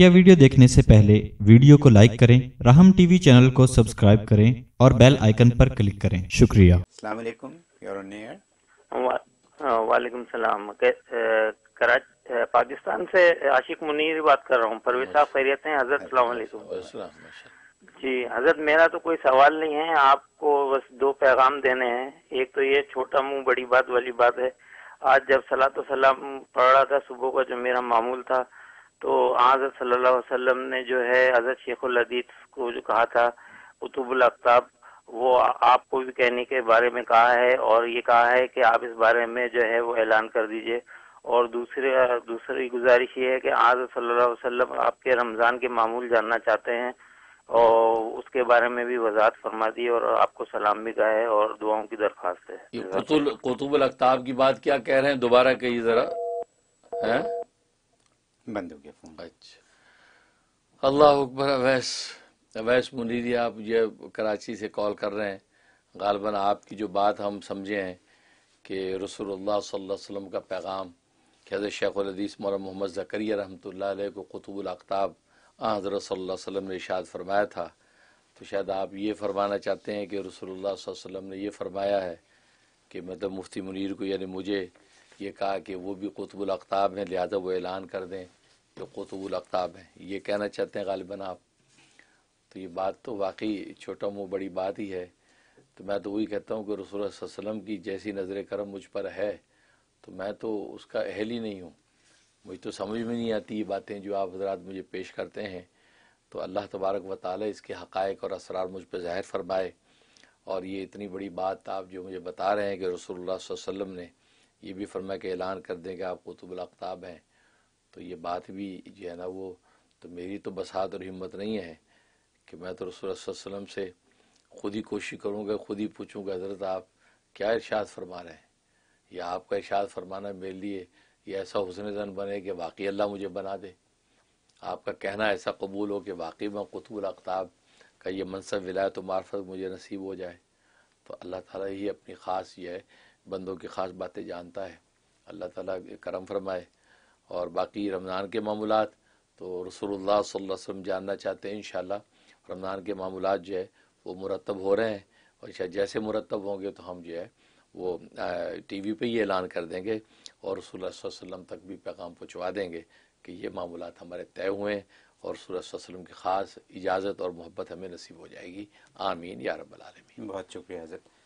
मुख्य वीडियो देखने से पहले वीडियो को लाइक करें राहम टीवी चैनल को सब्सक्राइब करें और बेल आइकन पर क्लिक करें शुक्रिया हाँ, वालेकुम सलाम पाकिस्तान से आशिक मुनीर बात कर रहा हूँ परवेज साहब अच्छा। खैरियत है हजरत जी हजरत मेरा तो कोई सवाल नहीं है आपको बस दो पैगाम देने हैं एक तो ये छोटा मुंह बड़ी बात वाली बात है आज जब सलात सलाम पढ़ रहा था सुबह का जो मेरा मामूल था तो हजरत सल्लल्लाहु अलैहि ने जो है हजरत शेखुल हदीत को जो कहा था कुतुबुल अफ्ताब वो आपको भी कहने के बारे में कहा है और ये कहा है कि आप इस बारे में जो है वो ऐलान कर दीजिए और दूसरे दूसरी गुजारिश ये है कि आज सल्लल्लाहु अलैहि वसल्लम आपके रमज़ान के मामूल जानना चाहते हैं और उसके बारे में भी वजाहत फरमा दी और आपको सलाम भी कहा है और दुआओं की दरख्वास्त है कुतुबुल अख्ताब की बात क्या कह रहे हैं दोबारा कही जरा है बंद हो गया फोन अच्छा अल्लाह अकबर अवैस अवैस मुनीरी आप ये कराची से कॉल कर रहे हैं गालबन आपकी जो बात हम समझे हैं कि रसोल्ला वसम का पैगाम कि शेख शेखुलदीस मौला मोहम्मद ज़करिया रहमत को कुतुबुलकताब हज़रत सल्लल्लाहु अलैहि ने इशाद फरमाया था तो शायद आप ये फरमाना चाहते हैं कि रसोल्ला वसम ने यह फरमाया है कि मतलब मुफ्ती मुनीर को यानी मुझे ये कहा कि वो भी आखताब हैं लिहाजा वो ऐलान कर दें जो कतबुल अकताब है ये कहना चाहते हैं गालिबा आप तो ये बात तो वाकई छोटा मुँह बड़ी बात ही है तो मैं तो वही कहता हूँ कि रसूल वसम की जैसी नज़र करम मुझ पर है तो मैं तो उसका अहल ही नहीं हूँ मुझे तो समझ में नहीं आती ये बातें जो आप हजरात मुझे पेश करते हैं तो अल्लाह तबारक व ताल इसके हक़ और असरार मुझ पर ज़ाहिर फरमाए और ये इतनी बड़ी बात आप जो मुझे बता रहे हैं कि रसोल्ला वसम ने यह भी फरमाया के ऐलान कर दें कि आप कुतुबुल अख्ताब हैं तो ये बात भी जो है ना वो तो मेरी तो बसात और हिम्मत नहीं है कि मैं तो रसूल वसम से खुद ही कोशिश करूँगा खुद ही पूछूँगा हजरत आप क्या इर्शाद फरमा रहे हैं या आपका इर्शाद फरमाना मेरे लिए ये ऐसा हुसन जन बने कि वाकई अल्लाह मुझे बना दे आपका कहना ऐसा कबूल हो कि वाकई में कतुल अख्ताब का ये मनसब विलायत तो मार्फत मुझे नसीब हो जाए तो अल्लाह ताला ही अपनी ख़ास यह बंदों की ख़ास बातें जानता है अल्लाह ताला करम फरमाए और बाकी रमज़ान के मामूल तो रसोल्ला वसम जानना चाहते हैं इन रमज़ान के मामूल जो है वो मुरतब हो रहे हैं और शायद अच्छा, जैसे मुरतब होंगे तो हम जो है वो टी वी पर ही ऐलान कर देंगे और रसोल्लाम तक भी पैगाम पहुँचवा देंगे कि ये मामूलत हमारे तय हुए हैं और सूरतम की ख़ास इजाज़त और मोहब्बत हमें नसीब हो जाएगी आमीन या रबालमी बहुत शुक्रिया हजरत